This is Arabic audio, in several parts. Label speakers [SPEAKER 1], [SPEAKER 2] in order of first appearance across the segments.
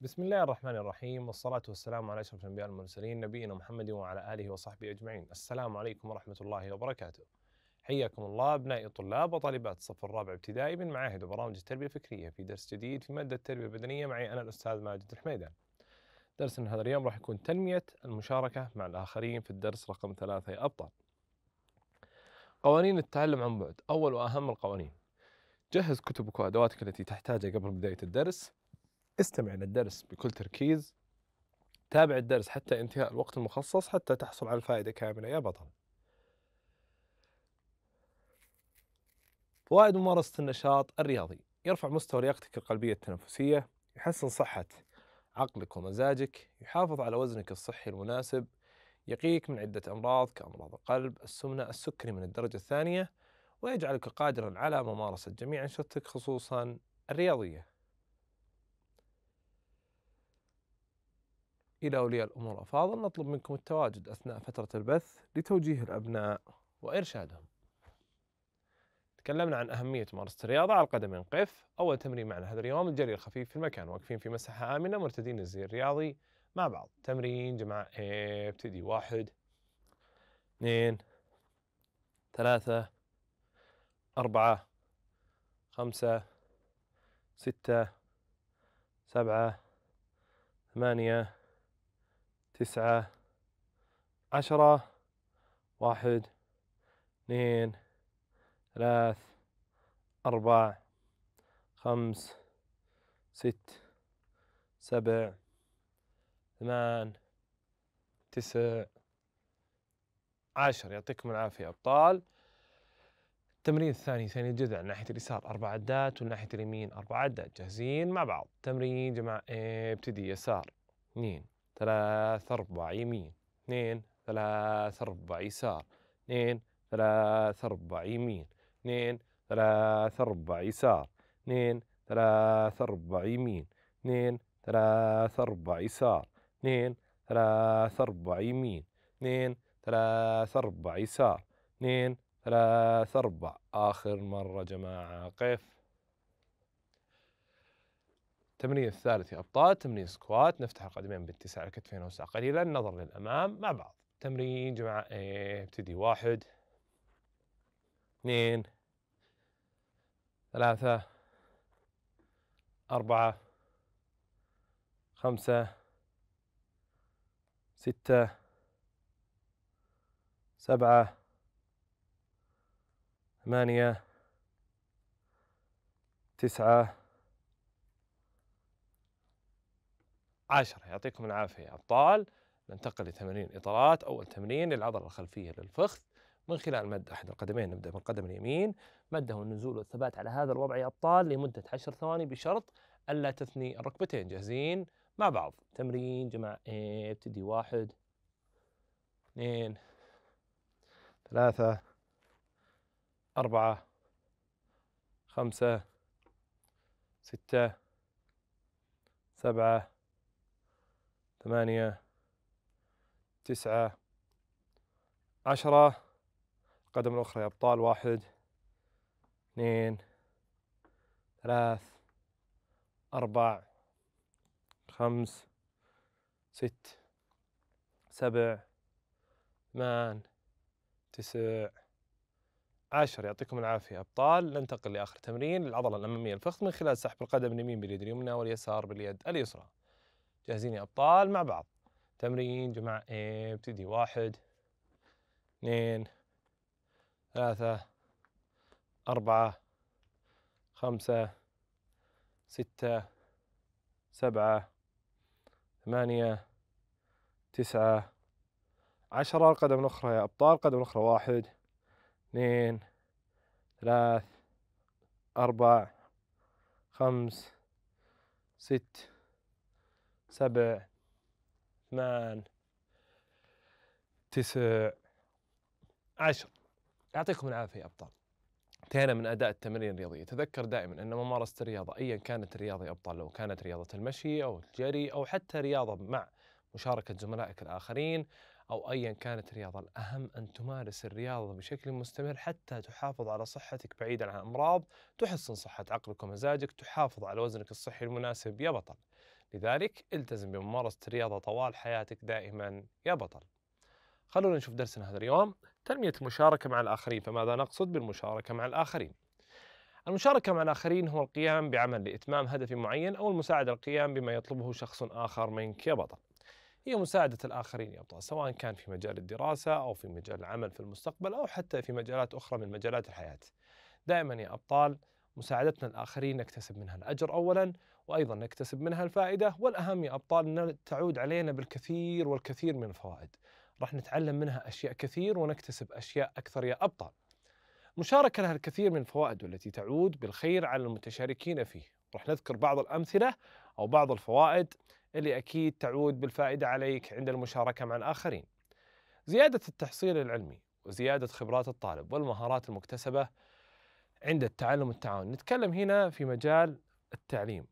[SPEAKER 1] بسم الله الرحمن الرحيم والصلاة والسلام على أشرف الأنبياء والمرسلين نبينا محمد وعلى آله وصحبه أجمعين السلام عليكم ورحمة الله وبركاته حياكم الله أبنائي طلاب وطالبات الصف الرابع ابتدائي من معاهد وبرامج التربية الفكرية في درس جديد في مادة التربية البدنية معي أنا الأستاذ ماجد الحميدان درسنا هذا اليوم راح يكون تنمية المشاركة مع الآخرين في الدرس رقم ثلاثة يا أبطال قوانين التعلم عن بعد أول وأهم القوانين جهز كتبك وأدواتك التي تحتاجها قبل بداية الدرس استمع للدرس بكل تركيز تابع الدرس حتى انتهاء الوقت المخصص حتى تحصل على الفائدة كاملة يا بطل فوائد ممارسة النشاط الرياضي يرفع مستوى لياقتك القلبية التنفسية يحسن صحة عقلك ومزاجك يحافظ على وزنك الصحي المناسب يقيك من عدة أمراض كأمراض القلب السمنة السكري من الدرجة الثانية ويجعلك قادرا على ممارسة جميع أنشطتك خصوصا الرياضية إلى أولياء الأمور أفاضل نطلب منكم التواجد أثناء فترة البث لتوجيه الأبناء وإرشادهم تكلمنا عن أهمية ممارسة الرياضة على القدمين قف أول تمرين معنا هذا اليوم الجري الخفيف في المكان واقفين في مساحة آمنة مرتدين الزي الرياضي مع بعض تمرين جماعة ابتدي واحد اثنين ثلاثة أربعة خمسة ستة سبعة ثمانية تسعة عشرة واحد اثنين ثلاث أربع خمس ست سبع ثمان تسع عشر يعطيكم العافية أبطال التمرين الثاني ثاني جذع ناحية اليسار أربع عدات وناحية اليمين أربع عدات جاهزين مع بعض تمرين جماعة إيه، ابتدي يسار اثنين ثلاث أربعة يمين اثنين ثلاث أربعة يسار اثنين ثلاث أربعة يمين اثنين ثلاث أربعة يسار اثنين ثلاث أربعة يمين اثنين ثلاث أربعة يسار اثنين ثلاث أربعة يمين اثنين ثلاث أربعة يسار اثنين ثلاث أربعة آخر مرة جماعة قف التمرين الثالث يا ابطال تمرين سكوات نفتح القدمين باتساع الكتفين اوسع قليلا نظر للامام مع بعض تمرين جماعه ايه ابتدي واحد اثنين ثلاثة أربعة خمسة ستة سبعة ثمانية تسعة 10 يعطيكم العافية أبطال ننتقل لتمارين إطارات أول تمرين للعضلة الخلفية للفخذ من خلال مد أحد القدمين نبدأ بالقدم اليمين مده النزول والثبات على هذا الوضع يا أبطال لمدة 10 ثواني بشرط ألا تثني الركبتين جاهزين مع بعض تمرين جماعة ابتدي واحد اثنين ثلاثة أربعة خمسة ستة سبعة ثمانية تسعة عشرة القدم الأخرى يا أبطال واحد اثنين ثلاث أربع خمس ست سبع ثمان تسع عشر يعطيكم العافية أبطال ننتقل لآخر تمرين للعضلة الأمامية الفخذ من خلال سحب القدم اليمين باليد اليمنى واليسار باليد اليسرى جاهزين يا أبطال مع بعض تمرين جماعة A ابتدي واحد اثنين ثلاثة أربعة خمسة ستة سبعة ثمانية تسعة عشرة قدم أخرى يا أبطال قدم أخرى واحد اثنين ثلاث أربع خمس ست سبع ثمان تسع عشر يعطيكم العافية يا أبطال انتهينا من اداء التمارين الرياضيه، تذكر دائما ان ممارسه الرياضه ايا كانت الرياضه يا ابطال لو كانت رياضه المشي او الجري او حتى رياضه مع مشاركه زملائك الاخرين او ايا كانت الرياضه، الاهم ان تمارس الرياضه بشكل مستمر حتى تحافظ على صحتك بعيدا عن امراض، تحسن صحه عقلك ومزاجك، تحافظ على وزنك الصحي المناسب يا بطل. لذلك التزم بممارسة الرياضة طوال حياتك دائما يا بطل خلونا نشوف درسنا هذا اليوم تنمية المشاركة مع الآخرين فماذا نقصد بالمشاركة مع الآخرين؟ المشاركة مع الآخرين هو القيام بعمل لإتمام هدف معين أو المساعدة القيام بما يطلبه شخص آخر منك يا بطل هي مساعدة الآخرين يا بطل سواء كان في مجال الدراسة أو في مجال العمل في المستقبل أو حتى في مجالات أخرى من مجالات الحياة دائما يا أبطال مساعدتنا الآخرين نكتسب منها الأجر أولا وأيضا نكتسب منها الفائدة والأهم يا أبطال أن تعود علينا بالكثير والكثير من الفوائد راح نتعلم منها أشياء كثير ونكتسب أشياء أكثر يا أبطال مشاركة لها الكثير من الفوائد والتي تعود بالخير على المتشاركين فيه راح نذكر بعض الأمثلة أو بعض الفوائد اللي أكيد تعود بالفائدة عليك عند المشاركة مع الآخرين زيادة التحصيل العلمي وزيادة خبرات الطالب والمهارات المكتسبة عند التعلم والتعاون نتكلم هنا في مجال التعليم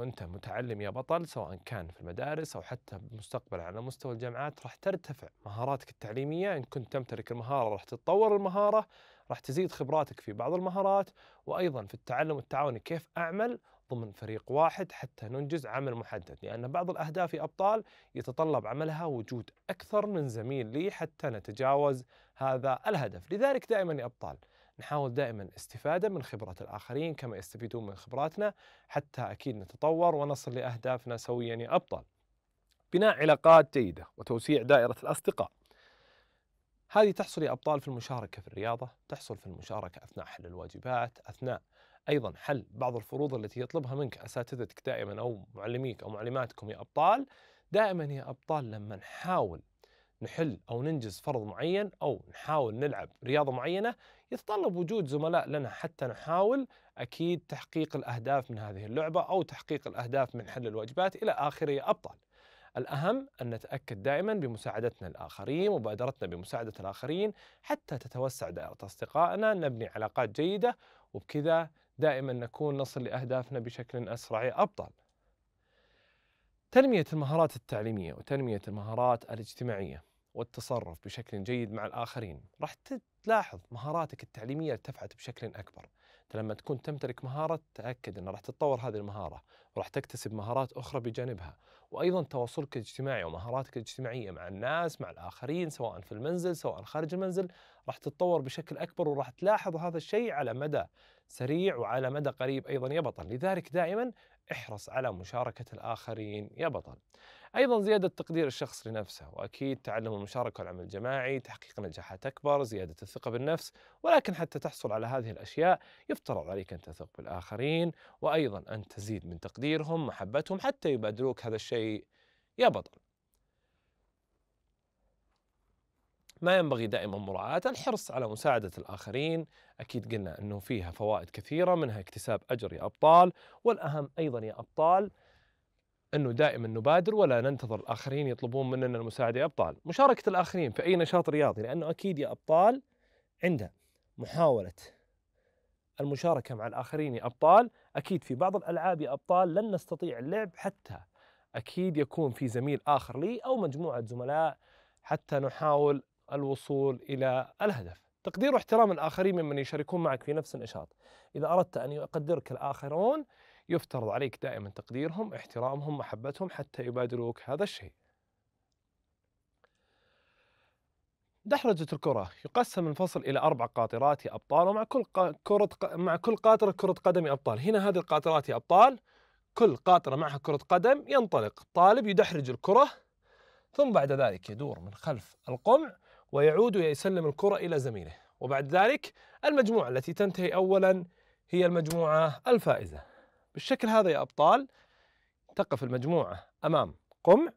[SPEAKER 1] أنت متعلم يا بطل سواء كان في المدارس او حتى مستقبلا على مستوى الجامعات راح ترتفع مهاراتك التعليميه ان كنت تمتلك المهاره راح تتطور المهاره راح تزيد خبراتك في بعض المهارات وايضا في التعلم التعاوني كيف اعمل ضمن فريق واحد حتى ننجز عمل محدد لان بعض الاهداف يا ابطال يتطلب عملها وجود اكثر من زميل لي حتى نتجاوز هذا الهدف لذلك دائما يا ابطال نحاول دائما استفادة من خبرة الآخرين كما يستفيدون من خبراتنا حتى أكيد نتطور ونصل لأهدافنا سويا يا أبطال بناء علاقات جيدة وتوسيع دائرة الأصدقاء هذه تحصل يا أبطال في المشاركة في الرياضة تحصل في المشاركة أثناء حل الواجبات أثناء أيضا حل بعض الفروض التي يطلبها منك أساتذتك دائما أو معلميك أو معلماتكم يا أبطال دائما يا أبطال لما نحاول نحل او ننجز فرض معين او نحاول نلعب رياضه معينه يتطلب وجود زملاء لنا حتى نحاول اكيد تحقيق الاهداف من هذه اللعبه او تحقيق الاهداف من حل الواجبات الى اخره يا ابطال. الأهم أن نتأكد دائما بمساعدتنا الآخرين ومبادرتنا بمساعدة الآخرين حتى تتوسع دائرة أصدقائنا نبني علاقات جيدة وبكذا دائما نكون نصل لأهدافنا بشكل أسرع ابطال. تنمية المهارات التعليمية وتنمية المهارات الاجتماعية والتصرف بشكل جيد مع الآخرين راح تلاحظ مهاراتك التعليمية ارتفعت بشكل أكبر فلما لما تكون تمتلك مهارة تأكد أن راح تتطور هذه المهارة وراح تكتسب مهارات أخرى بجانبها وأيضا تواصلك الاجتماعي ومهاراتك الاجتماعية مع الناس مع الآخرين سواء في المنزل سواء خارج المنزل راح تتطور بشكل أكبر وراح تلاحظ هذا الشيء على مدى سريع وعلى مدى قريب أيضا يا بطل لذلك دائما احرص على مشاركة الآخرين يا بطل أيضا زيادة تقدير الشخص لنفسه وأكيد تعلم المشاركة والعمل الجماعي تحقيق نجاحات أكبر زيادة الثقة بالنفس ولكن حتى تحصل على هذه الأشياء يفترض عليك أن تثق بالآخرين وأيضا أن تزيد من تقديرهم محبتهم حتى يبادروك هذا الشيء يا بطل ما ينبغي دائما مراعاة الحرص على مساعدة الآخرين أكيد قلنا أنه فيها فوائد كثيرة منها اكتساب أجر يا أبطال والأهم أيضا يا أبطال أنه دائما نبادر ولا ننتظر الآخرين يطلبون مننا المساعدة يا أبطال مشاركة الآخرين في أي نشاط رياضي لأنه أكيد يا أبطال عند محاولة المشاركة مع الآخرين يا أبطال أكيد في بعض الألعاب يا أبطال لن نستطيع اللعب حتى أكيد يكون في زميل آخر لي أو مجموعة زملاء حتى نحاول الوصول إلى الهدف تقدير واحترام الآخرين ممن يشاركون معك في نفس النشاط إذا أردت أن يقدرك الآخرون يفترض عليك دائما تقديرهم احترامهم محبتهم حتى يبادلوك هذا الشيء دحرجة الكرة يقسم الفصل إلى أربع قاطرات يا أبطال ومع كل كرة مع كل قاطرة كرة قدم يا أبطال هنا هذه القاطرات يا أبطال كل قاطرة معها كرة قدم ينطلق طالب يدحرج الكرة ثم بعد ذلك يدور من خلف القمع ويعود ويسلم الكرة إلى زميله وبعد ذلك المجموعة التي تنتهي أولا هي المجموعة الفائزة بالشكل هذا يا أبطال تقف المجموعة أمام قمع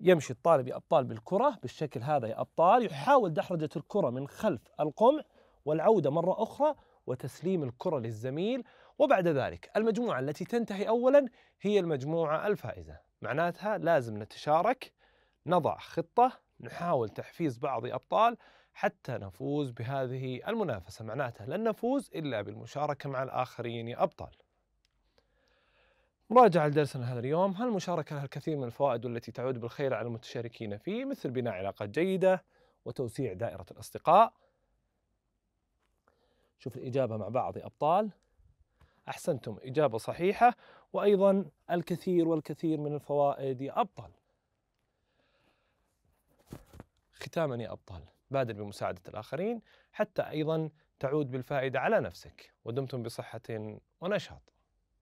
[SPEAKER 1] يمشي الطالب يا أبطال بالكرة بالشكل هذا يا أبطال يحاول دحرجة الكرة من خلف القمع والعودة مرة أخرى وتسليم الكرة للزميل وبعد ذلك المجموعة التي تنتهي أولا هي المجموعة الفائزة معناتها لازم نتشارك نضع خطة نحاول تحفيز بعض أبطال حتى نفوز بهذه المنافسة معناتها لن نفوز إلا بالمشاركة مع الآخرين يا أبطال مراجعة لدرسنا هذا اليوم هل المشاركة لها الكثير من الفوائد والتي تعود بالخير على المتشاركين فيه مثل بناء علاقات جيدة وتوسيع دائرة الأصدقاء شوف الإجابة مع بعض يا أبطال أحسنتم إجابة صحيحة وأيضا الكثير والكثير من الفوائد يا أبطال ختاما يا أبطال بادر بمساعدة الآخرين حتى أيضا تعود بالفائدة على نفسك ودمتم بصحة ونشاط